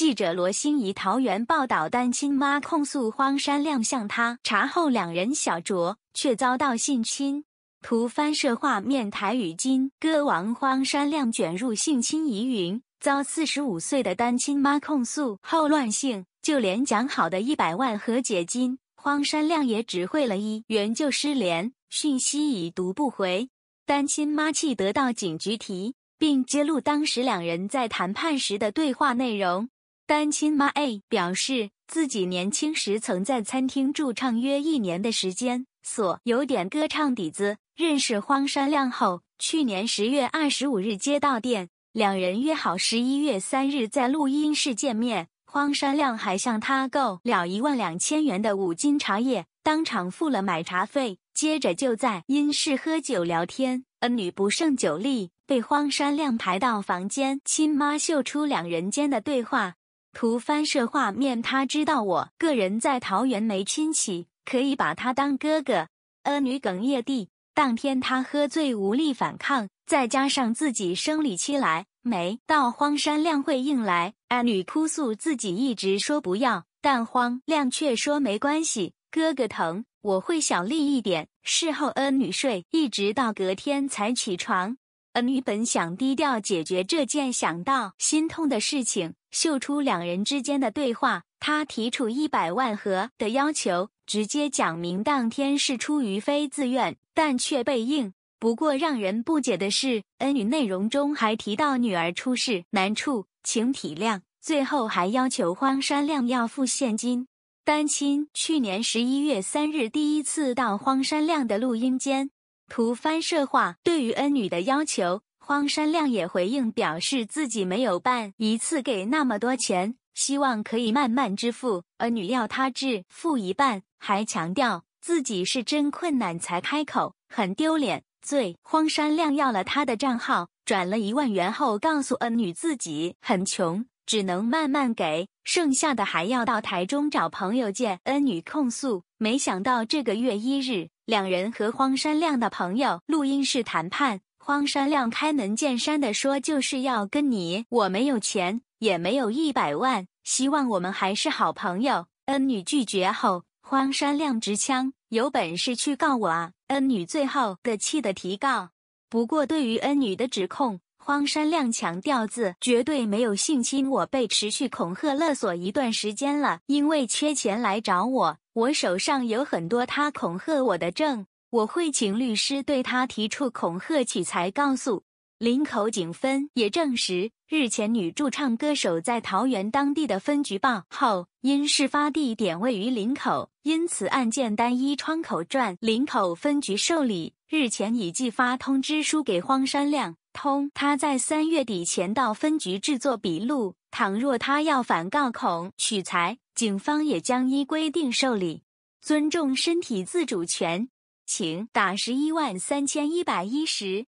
记者罗欣怡桃园报道，单亲妈控诉荒山亮向她查后，两人小酌却遭到性侵。图翻摄画面，台语金歌王荒山亮卷入性侵疑云，遭45岁的单亲妈控诉，后乱性，就连讲好的一百万和解金，荒山亮也只汇了一元就失联，讯息已读不回。单亲妈气得到警局提，并揭露当时两人在谈判时的对话内容。单亲妈 A 表示，自己年轻时曾在餐厅驻唱约一年的时间，所有点歌唱底子。认识荒山亮后，去年十月二十五日接到电，两人约好十一月三日在录音室见面。荒山亮还向他购了一万两千元的五斤茶叶，当场付了买茶费。接着就在音室喝酒聊天，恩女不胜酒力，被荒山亮抬到房间。亲妈秀出两人间的对话。图翻摄画面，他知道我个人在桃园没亲戚，可以把他当哥哥。阿女哽咽地，当天他喝醉无力反抗，再加上自己生理期来，没到荒山亮会硬来。阿女哭诉自己一直说不要，但荒亮却说没关系，哥哥疼，我会小力一点。事后阿女睡，一直到隔天才起床。阿女本想低调解决这件想到心痛的事情。秀出两人之间的对话，他提出一百万和的要求，直接讲明当天是出于非自愿，但却被应。不过让人不解的是，恩女内容中还提到女儿出事难处，请体谅。最后还要求荒山亮要付现金。丹青去年十一月三日第一次到荒山亮的录音间，图翻摄化对于恩女的要求。荒山亮也回应表示，自己没有办一次给那么多钱，希望可以慢慢支付。恩女要他支付一半，还强调自己是真困难才开口，很丢脸。最荒山亮要了他的账号，转了一万元后，告诉恩女自己很穷，只能慢慢给，剩下的还要到台中找朋友借。恩女控诉，没想到这个月一日，两人和荒山亮的朋友录音室谈判。荒山亮开门见山的说：“就是要跟你，我没有钱，也没有一百万，希望我们还是好朋友。”恩女拒绝后，荒山亮直枪：“有本事去告我啊！”恩女最后的气的提告。不过对于恩女的指控，荒山亮强调字：“绝对没有性侵我，被持续恐吓勒索一段时间了，因为缺钱来找我，我手上有很多他恐吓我的证。”我会请律师对他提出恐吓取材告诉。林口警分也证实，日前女驻唱歌手在桃园当地的分局报后，因事发地点位于林口，因此案件单一窗口转林口分局受理。日前已寄发通知书给荒山亮通，他在三月底前到分局制作笔录。倘若他要反告恐取材，警方也将依规定受理，尊重身体自主权。请打十一万三千一百一十。